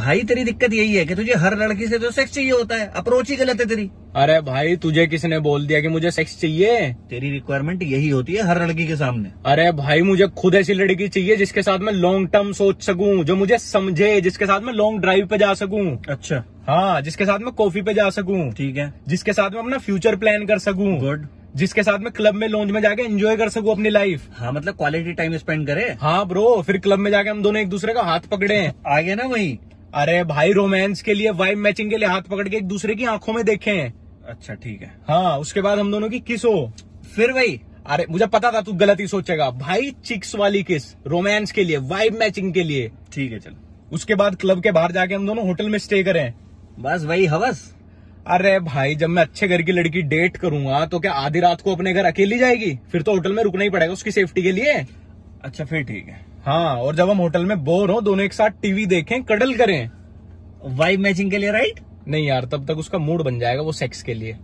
भाई तेरी दिक्कत यही है कि तुझे हर लड़की से तो सेक्स चाहिए होता है अप्रोच ही गलत है तेरी अरे भाई तुझे किसने बोल दिया कि मुझे सेक्स चाहिए तेरी रिक्वायरमेंट यही होती है हर लड़की के सामने अरे भाई मुझे खुद ऐसी लड़की चाहिए जिसके साथ मैं लॉन्ग टर्म सोच सकूं जो मुझे समझे जिसके साथ मैं लॉन्ग ड्राइव पे जा सकूं अच्छा हाँ जिसके साथ मैं कॉफी पे जा सकूं ठीक है जिसके साथ मैं अपना फ्यूचर प्लान कर सकूं गुड जिसके साथ मैं क्लब में लॉन्च में जाके एंजॉय कर सकूं अपनी लाइफ हाँ मतलब क्वालिटी टाइम स्पेंड करे हाँ ब्रो फिर क्लब में जाके हम दोनों एक दूसरे का हाथ पकड़े आगे ना वही अरे भाई रोमांस के लिए वाइब मैचिंग के लिए हाथ पकड़ के एक दूसरे की आंखों में देखे हैं अच्छा ठीक है हाँ उसके बाद हम दोनों की किस हो फिर वही अरे मुझे पता था तू गलत ही सोचेगा भाई चिक्स वाली किस रोमांस के लिए वाइब मैचिंग के लिए ठीक है चलो उसके बाद क्लब के बाहर जाके हम दोनों होटल में स्टे करें बस वही हवस अरे भाई जब मैं अच्छे घर की लड़की डेट करूंगा तो क्या आधी रात को अपने घर अकेली जाएगी फिर तो होटल में रुकना ही पड़ेगा उसकी सेफ्टी के लिए अच्छा फिर ठीक है हाँ और जब हम होटल में बोर हो दोनों एक साथ टीवी देखें कडल करें वाइब मैचिंग के लिए राइट नहीं यार तब तक उसका मूड बन जाएगा वो सेक्स के लिए